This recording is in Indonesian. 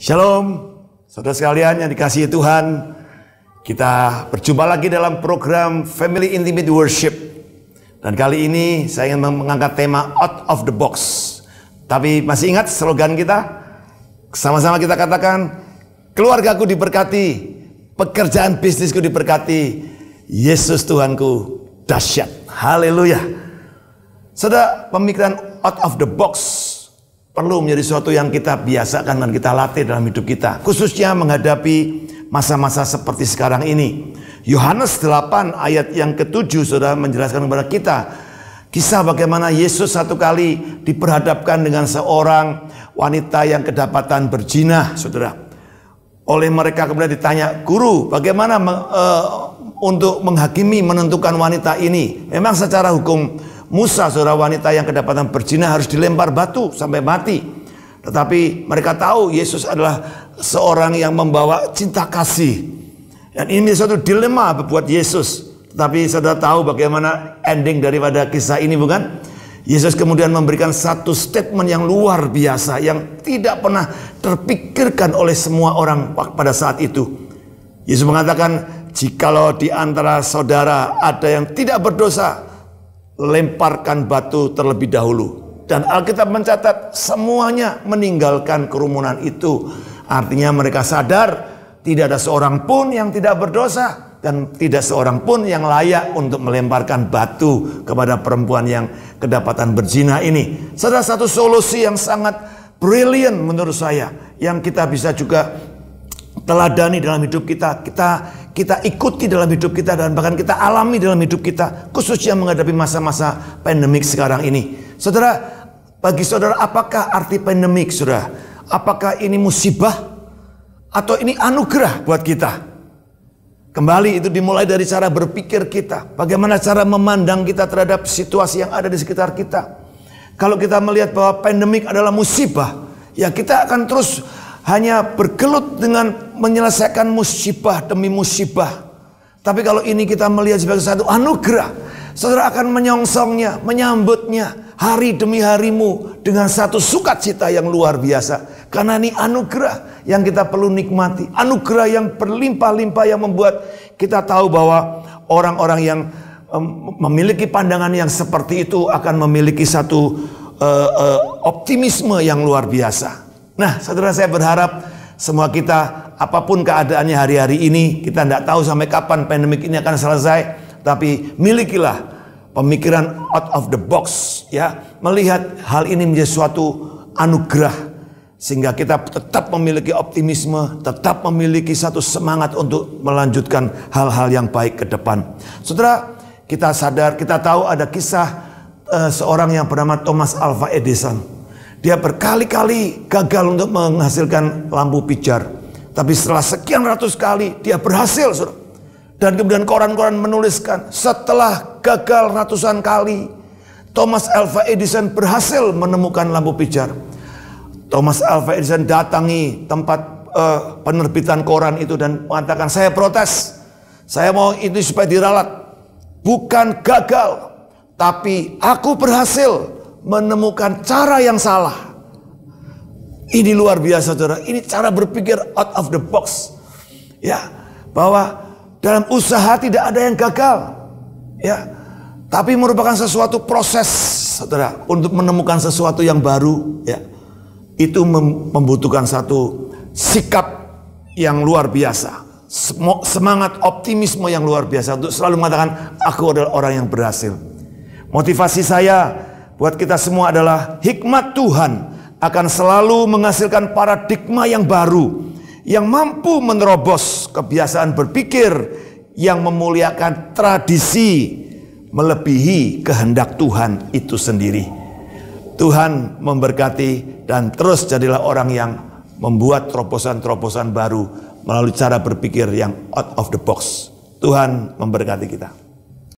Shalom, saudara sekalian yang dikasihi Tuhan. Kita berjumpa lagi dalam program Family Intimate Worship. Dan kali ini saya ingin mengangkat tema Out of the Box. Tapi masih ingat slogan kita? Sama-sama kita katakan, keluargaku diberkati, pekerjaan bisnisku diberkati, Yesus Tuhanku dahsyat. Haleluya. Saudara, pemikiran out of the box perlu menjadi sesuatu yang kita biasakan dan kita latih dalam hidup kita. Khususnya menghadapi masa-masa seperti sekarang ini. Yohanes 8 ayat yang ketujuh sudah menjelaskan kepada kita kisah bagaimana Yesus satu kali diperhadapkan dengan seorang wanita yang kedapatan berjinah, saudara. Oleh mereka kemudian ditanya, guru, bagaimana uh, untuk menghakimi menentukan wanita ini? Memang secara hukum Musa seorang wanita yang kedapatan berzina harus dilempar batu sampai mati. Tetapi mereka tahu Yesus adalah seorang yang membawa cinta kasih. Dan ini suatu dilema buat Yesus. Tetapi saudara tahu bagaimana ending daripada kisah ini bukan? Yesus kemudian memberikan satu statement yang luar biasa yang tidak pernah terpikirkan oleh semua orang pada saat itu. Yesus mengatakan, "Jikalau di antara saudara ada yang tidak berdosa, lemparkan batu terlebih dahulu. Dan Alkitab mencatat semuanya meninggalkan kerumunan itu. Artinya mereka sadar tidak ada seorang pun yang tidak berdosa dan tidak seorang pun yang layak untuk melemparkan batu kepada perempuan yang kedapatan berzina ini. Salah satu solusi yang sangat brilliant menurut saya yang kita bisa juga teladani dalam hidup kita. Kita kita ikuti dalam hidup kita dan bahkan kita alami dalam hidup kita khususnya menghadapi masa-masa pandemik sekarang ini. Saudara, bagi saudara apakah arti pandemik, Saudara? Apakah ini musibah atau ini anugerah buat kita? Kembali itu dimulai dari cara berpikir kita, bagaimana cara memandang kita terhadap situasi yang ada di sekitar kita. Kalau kita melihat bahwa pandemik adalah musibah, ya kita akan terus hanya bergelut dengan menyelesaikan musibah demi musibah. Tapi kalau ini kita melihat sebagai satu anugerah, saudara akan menyongsongnya, menyambutnya hari demi harimu dengan satu sukacita yang luar biasa. Karena ini anugerah yang kita perlu nikmati, anugerah yang berlimpah-limpah yang membuat kita tahu bahwa orang-orang yang memiliki pandangan yang seperti itu akan memiliki satu uh, uh, optimisme yang luar biasa. Nah, saudara saya berharap semua kita apapun keadaannya hari-hari ini, kita tidak tahu sampai kapan pandemik ini akan selesai, tapi milikilah pemikiran out of the box ya, melihat hal ini menjadi suatu anugerah sehingga kita tetap memiliki optimisme, tetap memiliki satu semangat untuk melanjutkan hal-hal yang baik ke depan. Saudara, kita sadar, kita tahu ada kisah uh, seorang yang bernama Thomas Alva Edison. Dia berkali-kali gagal untuk menghasilkan lampu pijar. Tapi setelah sekian ratus kali dia berhasil. Suruh. Dan kemudian koran-koran menuliskan setelah gagal ratusan kali Thomas Alva Edison berhasil menemukan lampu pijar. Thomas Alva Edison datangi tempat uh, penerbitan koran itu dan mengatakan saya protes. Saya mau itu supaya diralat. Bukan gagal, tapi aku berhasil menemukan cara yang salah. Ini luar biasa saudara. Ini cara berpikir out of the box. Ya, bahwa dalam usaha tidak ada yang gagal. Ya, tapi merupakan sesuatu proses saudara untuk menemukan sesuatu yang baru. Ya, itu membutuhkan satu sikap yang luar biasa. Semangat optimisme yang luar biasa untuk selalu mengatakan aku adalah orang yang berhasil. Motivasi saya buat kita semua adalah hikmat Tuhan akan selalu menghasilkan paradigma yang baru yang mampu menerobos kebiasaan berpikir yang memuliakan tradisi melebihi kehendak Tuhan itu sendiri. Tuhan memberkati dan terus jadilah orang yang membuat terobosan-terobosan baru melalui cara berpikir yang out of the box. Tuhan memberkati kita.